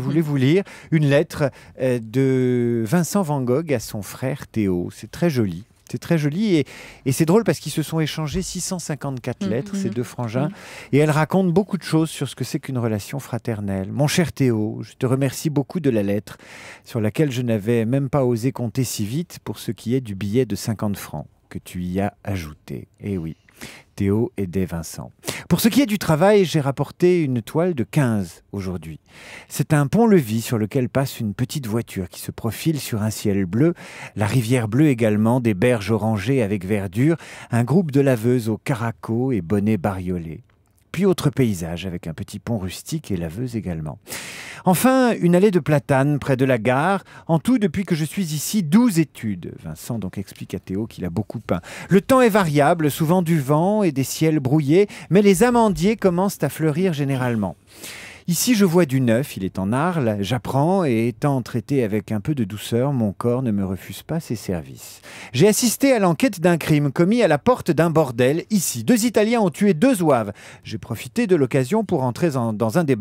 Je voulais vous lire une lettre euh, de Vincent Van Gogh à son frère Théo. C'est très joli. C'est très joli et, c'est drôle parce qu'ils se sont échangés 654 mm, lettres, mm, ces deux frangins, mm. et elle raconte beaucoup de choses sur ce que c'est qu'une relation fraternelle. Mon cher Théo, je te remercie beaucoup de la lettre sur laquelle je n'avais même pas osé compter si vite pour ce qui est du billet de 50 francs que tu y as ajouté. Eh oui, Théo et des Vincent. Pour ce qui est du travail, j'ai rapporté une toile de 15 aujourd'hui. C'est un pont-levis sur lequel passe une petite voiture qui se profile sur un ciel bleu, la rivière bleue également, des berges orangées avec verdure, un groupe de laveuses au caraco et bonnets bariolés. Puis autre paysage avec un petit pont rustique et laveuse également. Enfin, une allée de platanes près de la gare. En tout, depuis que je suis ici, douze études. Vincent donc explique à Théo qu'il a beaucoup peint. Le temps est variable, souvent du vent et des ciels brouillés, mais les amandiers commencent à fleurir généralement. Ici, je vois du neuf, il est en Arles, j'apprends et étant traité avec un peu de douceur, mon corps ne me refuse pas ses services. J'ai assisté à l'enquête d'un crime commis à la porte d'un bordel, ici. Deux Italiens ont tué deux ouaves. J'ai profité de l'occasion pour entrer dans un des,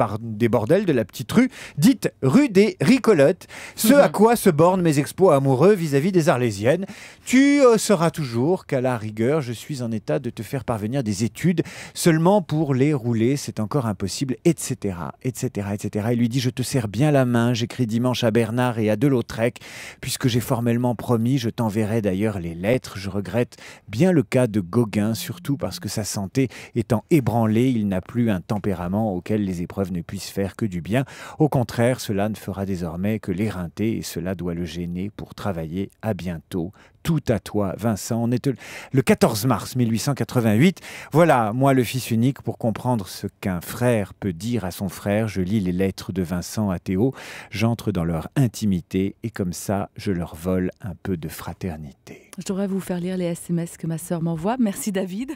bordels de la petite rue, dite rue des Ricolottes, ce mhm. à quoi se bornent mes expos amoureux vis-à-vis des Arlésiennes. Tu euh, sauras toujours qu'à la rigueur, je suis en état de te faire parvenir des études, seulement pour les rouler, c'est encore impossible, etc etc., etc. Il lui dit Je te sers bien la main, j'écris dimanche à Bernard et à Delautrec, puisque j'ai formellement promis, je t'enverrai d'ailleurs les lettres. Je regrette bien le cas de Gauguin, surtout parce que sa santé étant ébranlée, il n'a plus un tempérament auquel les épreuves ne puissent faire que du bien. Au contraire, cela ne fera désormais que l'éreinter et cela doit le gêner pour travailler à bientôt tout à toi, Vincent. On est le 14 mars 1888. Voilà, moi, le fils unique, pour comprendre ce qu'un frère peut dire à son frère, je lis les lettres de Vincent à Théo, j'entre dans leur intimité et comme ça, je leur vole un peu de fraternité. Je devrais vous faire lire les SMS que ma sœur m'envoie. Merci, David.